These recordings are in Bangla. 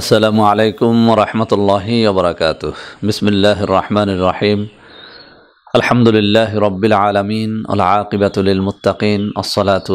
আসসালামু আলাইকুম রহমতুল্লাহ আবরাকাত বিসমিল্লাহ রহমান রাহিম আলহামদুলিল্লাহ রবিল আলমিন আলআকিবাতুল মুতাকিন আসসালাতু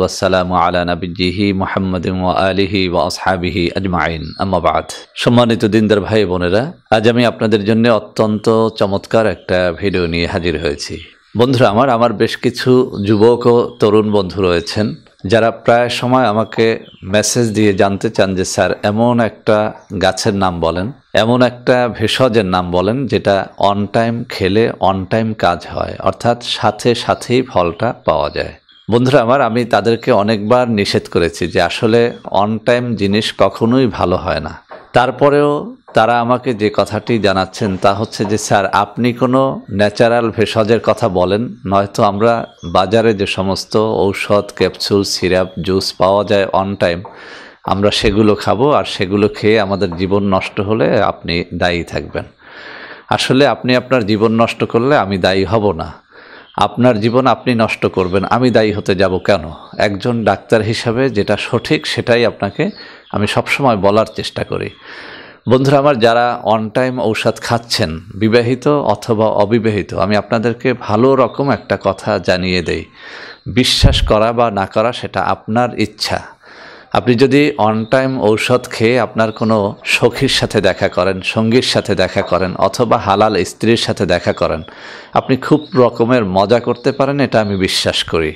আলা নবীজিহি মোহাম্মদিম আলিহি ও আসহাবিহি আজমাইন আমাবাদ সম্মানিত দিনদার ভাই বোনেরা আজ আমি আপনাদের জন্য অত্যন্ত চমৎকার একটা ভিডিও নিয়ে হাজির হয়েছি বন্ধুরা আমার আমার বেশ কিছু যুবক ও তরুণ বন্ধু রয়েছেন যারা প্রায় সময় আমাকে মেসেজ দিয়ে জানতে চান যে স্যার এমন একটা গাছের নাম বলেন এমন একটা ভেষজের নাম বলেন যেটা অন টাইম খেলে অন টাইম কাজ হয় অর্থাৎ সাথে সাথেই ফলটা পাওয়া যায় বন্ধুরা আমার আমি তাদেরকে অনেকবার নিষেধ করেছি যে আসলে অন টাইম জিনিস কখনোই ভালো হয় না তারপরেও তারা আমাকে যে কথাটি জানাচ্ছেন তা হচ্ছে যে স্যার আপনি কোনো ন্যাচারাল ভেষজের কথা বলেন নয়তো আমরা বাজারে যে সমস্ত ঔষধ ক্যাপসুল সিরাপ জুস পাওয়া যায় অন টাইম আমরা সেগুলো খাবো আর সেগুলো খেয়ে আমাদের জীবন নষ্ট হলে আপনি দায়ী থাকবেন আসলে আপনি আপনার জীবন নষ্ট করলে আমি দায়ী হব না আপনার জীবন আপনি নষ্ট করবেন আমি দায়ী হতে যাব কেন একজন ডাক্তার হিসাবে যেটা সঠিক সেটাই আপনাকে আমি সবসময় বলার চেষ্টা করি বন্ধুরা আমার যারা অন টাইম ঔষধ খাচ্ছেন বিবাহিত অথবা অবিবাহিত আমি আপনাদেরকে ভালো রকম একটা কথা জানিয়ে দেই বিশ্বাস করা বা না করা সেটা আপনার ইচ্ছা আপনি যদি অন টাইম ঔষধ খেয়ে আপনার কোনো সখীর সাথে দেখা করেন সঙ্গীর সাথে দেখা করেন অথবা হালাল স্ত্রীর সাথে দেখা করেন আপনি খুব রকমের মজা করতে পারেন এটা আমি বিশ্বাস করি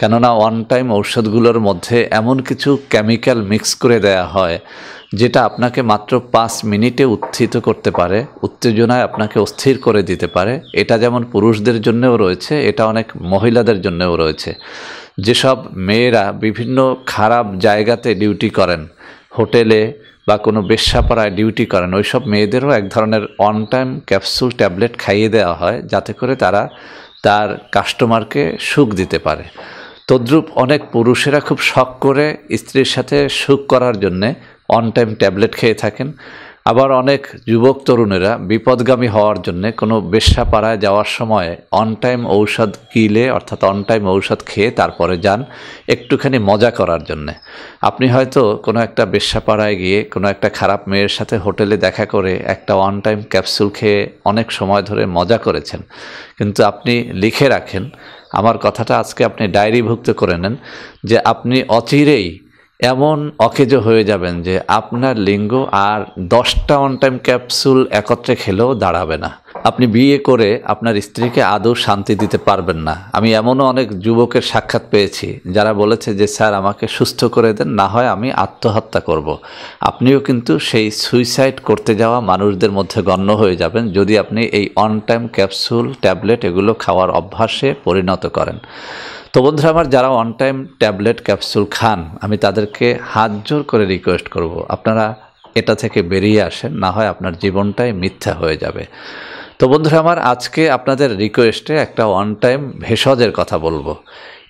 কেননা অন টাইম ঔষধগুলোর মধ্যে এমন কিছু কেমিক্যাল মিক্স করে দেয়া হয় যেটা আপনাকে মাত্র পাঁচ মিনিটে উত্থিত করতে পারে উত্তেজনায় আপনাকে অস্থির করে দিতে পারে এটা যেমন পুরুষদের জন্যেও রয়েছে এটা অনেক মহিলাদের জন্যেও রয়েছে যেসব মেয়েরা বিভিন্ন খারাপ জায়গাতে ডিউটি করেন হোটেলে বা কোনো বেশ্যাপাড়ায় ডিউটি করেন ওই সব মেয়েদেরও এক ধরনের অন টাইম ক্যাপসুল ট্যাবলেট খাইয়ে দেওয়া হয় যাতে করে তারা তার কাস্টমারকে সুখ দিতে পারে তদ্রুপ অনেক পুরুষেরা খুব শখ করে স্ত্রীর সাথে সুখ করার জন্যে অন টাইম ট্যাবলেট খেয়ে থাকেন আবার অনেক যুবক তরুণেরা বিপদগামী হওয়ার জন্য কোনো বেশ্যাপাড়ায় যাওয়ার সময় অন টাইম ঔষধ কিলে অর্থাৎ অন টাইম ঔষধ খেয়ে তারপরে যান একটুখানি মজা করার জন্য আপনি হয়তো কোনো একটা বেশ্যাপাড়ায় গিয়ে কোনো একটা খারাপ মেয়ের সাথে হোটেলে দেখা করে একটা অন টাইম ক্যাপসুল খেয়ে অনেক সময় ধরে মজা করেছেন কিন্তু আপনি লিখে রাখেন আমার কথাটা আজকে আপনি ডায়েরিভুক্ত করে নেন যে আপনি অচিরেই এমন অকেজ হয়ে যাবেন যে আপনার লিঙ্গ আর দশটা অন টাইম ক্যাপসুল একত্রে খেলেও দাঁড়াবে না আপনি বিয়ে করে আপনার স্ত্রীকে আদৌ শান্তি দিতে পারবেন না আমি এমনও অনেক যুবকের সাক্ষাৎ পেয়েছি যারা বলেছে যে স্যার আমাকে সুস্থ করে দেন না হয় আমি আত্মহত্যা করব। আপনিও কিন্তু সেই সুইসাইড করতে যাওয়া মানুষদের মধ্যে গণ্য হয়ে যাবেন যদি আপনি এই অন টাইম ক্যাপসুল ট্যাবলেট এগুলো খাওয়ার অভ্যাসে পরিণত করেন তো বন্ধুরা আমার যারা ওয়ান টাইম ট্যাবলেট ক্যাপসুল খান আমি তাদেরকে হাত জোর করে রিকোয়েস্ট করব। আপনারা এটা থেকে বেরিয়ে আসেন না হয় আপনার জীবনটাই মিথ্যা হয়ে যাবে তো বন্ধুরা আমার আজকে আপনাদের রিকোয়েস্টে একটা ওয়ান টাইম ভেষজের কথা বলবো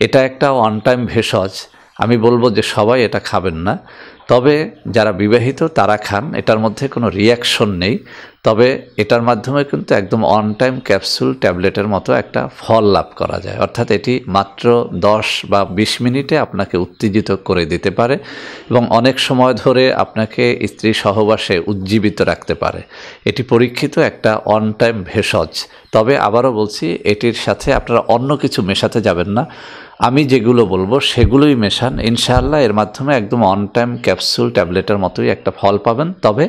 এটা একটা ওয়ান টাইম ভেষজ আমি বলবো যে সবাই এটা খাবেন না তবে যারা বিবাহিত তারা খান এটার মধ্যে কোনো রিয়াকশন নেই তবে এটার মাধ্যমে কিন্তু একদম অন টাইম ক্যাপসুল ট্যাবলেটের মতো একটা ফল লাভ করা যায় অর্থাৎ এটি মাত্র দশ বা 20 মিনিটে আপনাকে উত্তেজিত করে দিতে পারে এবং অনেক সময় ধরে আপনাকে স্ত্রী সহবাসে উজ্জীবিত রাখতে পারে এটি পরীক্ষিত একটা অন টাইম ভেষজ তবে আবারও বলছি এটির সাথে আপনারা অন্য কিছু মেশাতে যাবেন না আমি যেগুলো বলবো সেগুলোই মেশান ইনশাআল্লাহ এর মাধ্যমে একদম অন টাইম ক্যাপসুল ট্যাবলেটের মতোই একটা ফল পাবেন তবে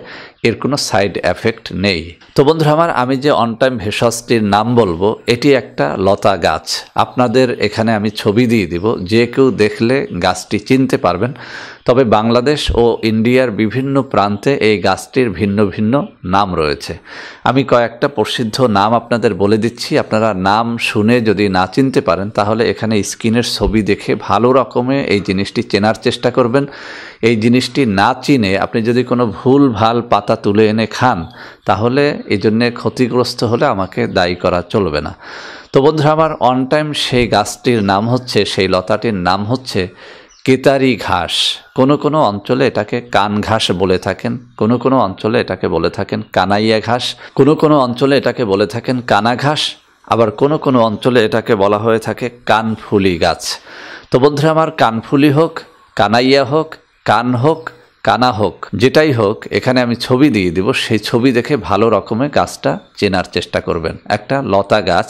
এর কোনো সাইড এফেক্ট নেই তো বন্ধুরা আমার আমি যে অন টাইম ভেষজটির নাম বলবো এটি একটা লতা গাছ আপনাদের এখানে আমি ছবি দিয়ে দিব যে কেউ দেখলে গাছটি চিনতে পারবেন তবে বাংলাদেশ ও ইন্ডিয়ার বিভিন্ন প্রান্তে এই গাছটির ভিন্ন ভিন্ন নাম রয়েছে আমি কয়েকটা প্রসিদ্ধ নাম আপনাদের বলে দিচ্ছি আপনারা নাম শুনে যদি না চিনতে পারেন তাহলে এখানে স্ক্রিনের ছবি দেখে ভালো রকমে এই জিনিসটি চেনার চেষ্টা করবেন এই জিনিসটি না চিনে আপনি যদি কোনো ভুল ভাল পাতা তুলে এনে খান তাহলে এই জন্যে ক্ষতিগ্রস্ত হলে আমাকে দায়ী করা চলবে না তো বন্ধুরা আমার অন টাইম সেই গাছটির নাম হচ্ছে সেই লতাটির নাম হচ্ছে কেতারি ঘাস কোনো কোনো অঞ্চলে এটাকে কান ঘাস বলে থাকেন কোনো কোনো অঞ্চলে এটাকে বলে থাকেন কানাইয়া ঘাস কোনো কোনো অঞ্চলে এটাকে বলে থাকেন কানা ঘাস আবার কোনো কোনো অঞ্চলে এটাকে বলা হয়ে থাকে কানফুলি গাছ তো বন্ধুরা আমার কানফুলি হোক কানাইয়া হোক কান হোক কানা হোক যেটাই হোক এখানে আমি ছবি দিয়ে দিব সেই ছবি দেখে ভালো রকমের গাছটা চেনার চেষ্টা করবেন একটা লতা গাছ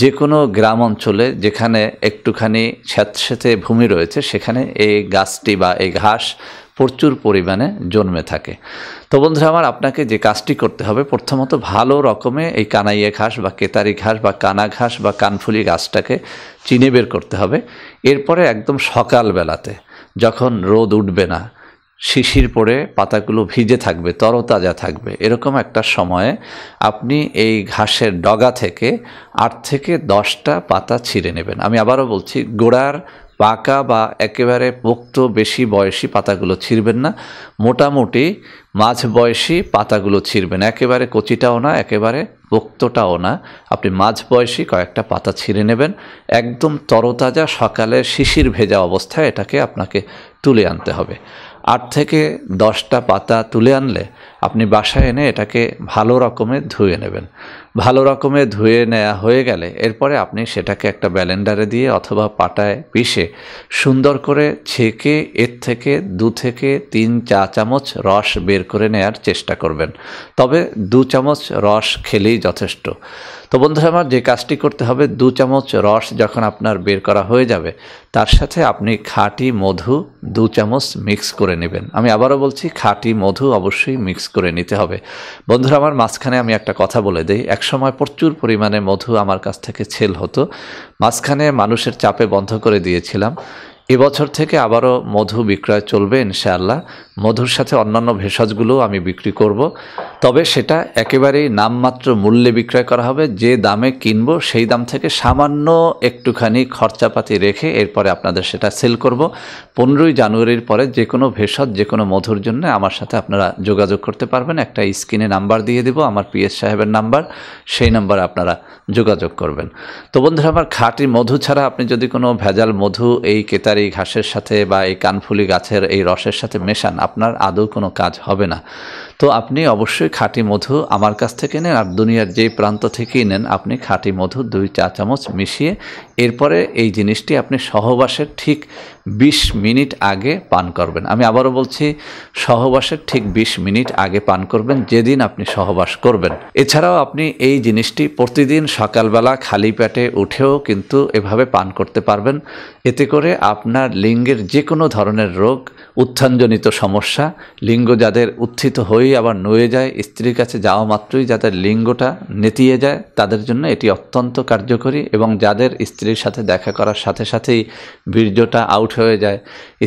যে কোনো গ্রাম অঞ্চলে যেখানে একটুখানি স্যাঁতস্যাঁতে ভূমি রয়েছে সেখানে এই গাছটি বা এই ঘাস প্রচুর পরিমাণে জন্মে থাকে তো বন্ধুরা আমার আপনাকে যে কাজটি করতে হবে প্রথমত ভালো রকমে এই কানাইয়া ঘাস বা কেতারি ঘাস বা কানা ঘাস বা কানফুলি গাছটাকে চিনে বের করতে হবে এরপরে একদম সকালবেলাতে যখন রোদ উঠবে না শিশির পরে পাতাগুলো ভিজে থাকবে তরতাজা থাকবে এরকম একটা সময়ে আপনি এই ঘাসের ডগা থেকে আট থেকে দশটা পাতা ছিঁড়ে নেবেন আমি আবারও বলছি গোড়ার পাকা বা একেবারে পোক্ত বেশি বয়সী পাতাগুলো ছিঁড়বেন না মোটামুটি মাঝ বয়সী পাতাগুলো ছিঁড়বেন একেবারে কচিটাও না একেবারে পোক্তটাও না আপনি মাঝ বয়সী কয়েকটা পাতা ছিঁড়ে নেবেন একদম তরতাজা সকালে শিশির ভেজা অবস্থায় এটাকে আপনাকে তুলে আনতে হবে আট থেকে দশটা পাতা তুলে আনলে আপনি বাসায় এনে এটাকে ভালো রকমে ধুয়ে নেবেন ভালো রকমে ধুয়ে নেওয়া হয়ে গেলে এরপরে আপনি সেটাকে একটা ব্যালেন্ডারে দিয়ে অথবা পাটায় পিষে সুন্দর করে ছেঁকে এর থেকে দু থেকে তিন চা চামচ রস বের করে নেয়ার চেষ্টা করবেন তবে দু চামচ রস খেলেই যথেষ্ট তো বন্ধুরা আমার যে কাজটি করতে হবে দু চামচ রস যখন আপনার বের করা হয়ে যাবে তার সাথে আপনি খাঁটি মধু দু চামচ মিক্স করে নেবেন আমি আবারও বলছি খাঁটি মধু অবশ্যই মিক্স করে নিতে হবে বন্ধুরা আমার মাঝখানে আমি একটা কথা বলে দিই একসময় প্রচুর পরিমাণে মধু আমার কাছ থেকে ছেল হতো মাঝখানে মানুষের চাপে বন্ধ করে দিয়েছিলাম এবছর থেকে আবারও মধু বিক্রয় চলবে ইনশাআল্লাহ মধুর সাথে অন্যান্য ভেষজগুলো আমি বিক্রি করব। তবে সেটা একেবারেই নামমাত্র মূল্যে বিক্রয় করা হবে যে দামে কিনব সেই দাম থেকে সামান্য একটুখানি খরচাপাতি রেখে এরপরে আপনাদের সেটা সেল করব। পনেরোই জানুয়ারির পরে যে কোনো ভেষজ যে কোনো মধুর জন্য আমার সাথে আপনারা যোগাযোগ করতে পারবেন একটা স্ক্রিনে নাম্বার দিয়ে দিব আমার পিএস সাহেবের নাম্বার সেই নাম্বারে আপনারা যোগাযোগ করবেন তো বন্ধুরা আমার খাঁটি মধু ছাড়া আপনি যদি কোনো ভেজাল মধু এই কেতারি এই ঘাসের সাথে বা এই কানফুলি গাছের এই রসের সাথে মেশান আপনার আদৌ কোনো কাজ হবে না তো আপনি অবশ্যই খাঁটি মধু আমার কাছ থেকে নেন আর দুনিয়ার যে প্রান্ত থেকেই নেন আপনি খাঁটি মধু দুই চা চামচ মিশিয়ে এরপরে এই জিনিসটি আপনি সহবাসের ঠিক ২০ মিনিট আগে পান করবেন আমি আবারও বলছি সহবাসের ঠিক ২০ মিনিট আগে পান করবেন যেদিন আপনি সহবাস করবেন এছাড়াও আপনি এই জিনিসটি প্রতিদিন সকালবেলা খালি পেটে উঠেও কিন্তু এভাবে পান করতে পারবেন এতে করে আপনার লিঙ্গের যে কোনো ধরনের রোগ উত্থানজনিত সমস্যা লিঙ্গ যাদের উত্থিত হয়ে স্বামী আবার নয়ে যায় স্ত্রীর কাছে যাওয়া মাত্রই যাদের লিঙ্গটা নেতিয়ে যায় তাদের জন্য এটি অত্যন্ত কার্যকরী এবং যাদের স্ত্রীর সাথে দেখা করার সাথে সাথেই বীর্যটা আউট হয়ে যায়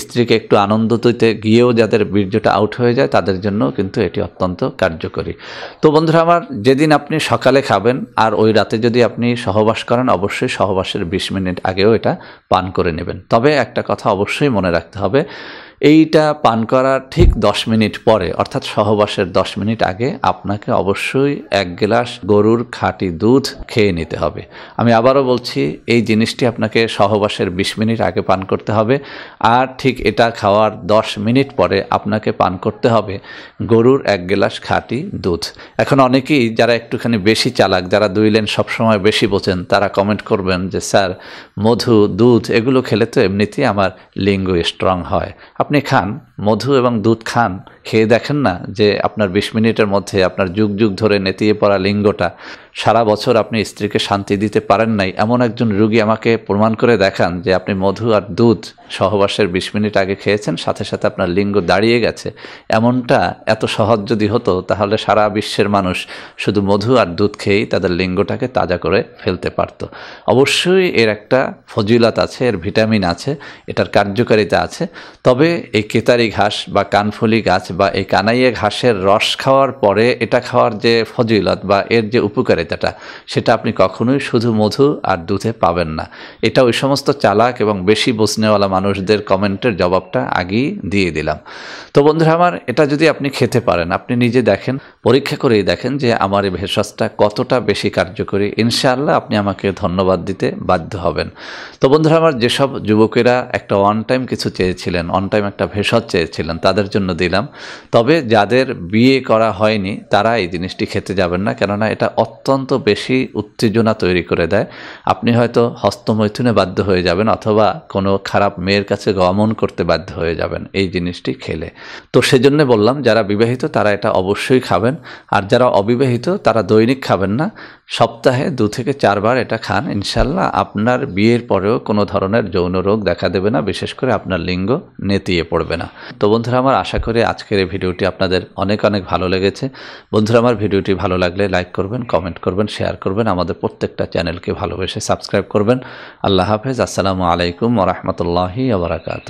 স্ত্রীকে একটু আনন্দ দিতে গিয়েও যাদের বীর্যটা আউট হয়ে যায় তাদের জন্য কিন্তু এটি অত্যন্ত কার্যকরী তো বন্ধুরা আমার যেদিন আপনি সকালে খাবেন আর ওই রাতে যদি আপনি সহবাস করেন অবশ্যই সহবাসের বিশ মিনিট আগেও এটা পান করে নেবেন তবে একটা কথা অবশ্যই মনে রাখতে হবে এইটা পান করার ঠিক দশ মিনিট পরে অর্থাৎ সহবাসের দশ মিনিট আগে আপনাকে অবশ্যই এক গ্লাস গরুর খাঁটি দুধ খেয়ে নিতে হবে আমি আবারও বলছি এই জিনিসটি আপনাকে সহবাসের বিশ মিনিট আগে পান করতে হবে আর ঠিক এটা খাওয়ার দশ মিনিট পরে আপনাকে পান করতে হবে গরুর এক গ্লাস খাঁটি দুধ এখন অনেকেই যারা একটুখানি বেশি চালাক যারা দুই লেন সবসময় বেশি বোঝেন তারা কমেন্ট করবেন যে স্যার মধু দুধ এগুলো খেলে তো এমনিতেই আমার লিঙ্গ স্ট্রং হয় আপনি আপনি খান মধু এবং দুধ খান খেয়ে দেখেন না যে আপনার বিশ মিনিটের মধ্যে আপনার যুগ যুগ ধরে নেতিয়ে পড়া লিঙ্গটা সারা বছর আপনি স্ত্রীকে শান্তি দিতে পারেন নাই এমন একজন রুগী আমাকে প্রমাণ করে দেখান যে আপনি মধু আর দুধ সহবাসের বিশ মিনিট আগে খেয়েছেন সাথে সাথে আপনার লিঙ্গ দাঁড়িয়ে গেছে এমনটা এত সহজ যদি হতো তাহলে সারা বিশ্বের মানুষ শুধু মধু আর দুধ খেয়েই তাদের লিঙ্গটাকে তাজা করে ফেলতে পারত অবশ্যই এর একটা ফজিলাত আছে এর ভিটামিন আছে এটার কার্যকারিতা আছে তবে এই কেতারি ঘাস বা কানফুলি গাছ বা এই কানাইয়ে ঘাসের রস খাওয়ার পরে এটা খাওয়ার যে ফজিলত বা এর যে উপকারিতাটা সেটা আপনি কখনোই শুধু মধু আর দুধে পাবেন না এটা ওই সমস্ত চালাক এবং বেশি বসনেওয়ালা মানুষদের কমেন্টের জবাবটা আগেই দিয়ে দিলাম তো বন্ধুরা আমার এটা যদি আপনি খেতে পারেন আপনি নিজে দেখেন পরীক্ষা করেই দেখেন যে আমার এই ভেষজটা কতটা বেশি কার্যকরী ইনশাআল্লাহ আপনি আমাকে ধন্যবাদ দিতে বাধ্য হবেন তো বন্ধুরা আমার যেসব যুবকেরা একটা অন টাইম কিছু চেয়েছিলেন অন টাইম একটা ভেষজ চেয়েছিলেন তাদের জন্য দিলাম তবে যাদের বিয়ে করা হয়নি তারা এই জিনিসটি খেতে যাবেন না কেননা এটা অত্যন্ত বেশি উত্তেজনা তৈরি করে দেয় আপনি হয়তো হস্তমৈথুনে বাধ্য হয়ে যাবেন অথবা কোনো খারাপ মেয়ের কাছে গমন করতে বাধ্য হয়ে যাবেন এই জিনিসটি খেলে তো সেজন্য বললাম যারা বিবাহিত তারা এটা অবশ্যই খাবেন আর যারা অবিবাহিত তারা দৈনিক খাবেন না সপ্তাহে দু থেকে চারবার এটা খান ইনশাল্লাহ আপনার বিয়ের পরেও কোনো ধরনের যৌন রোগ দেখা দেবে না বিশেষ করে আপনার লিঙ্গ নেতিয়ে পড়বে না তো বন্ধুরা আমার আশা করি আজকের এই ভিডিওটি আপনাদের অনেক অনেক ভালো লেগেছে বন্ধুরা আমার ভিডিওটি ভালো লাগলে লাইক করবেন কমেন্ট করবেন শেয়ার করবেন আমাদের প্রত্যেকটা চ্যানেলকে ভালোবেসে সাবস্ক্রাইব করবেন আল্লাহ হাফেজ আসসালামু আলাইকুম ওরহমতুল্লাহি আবরাকাত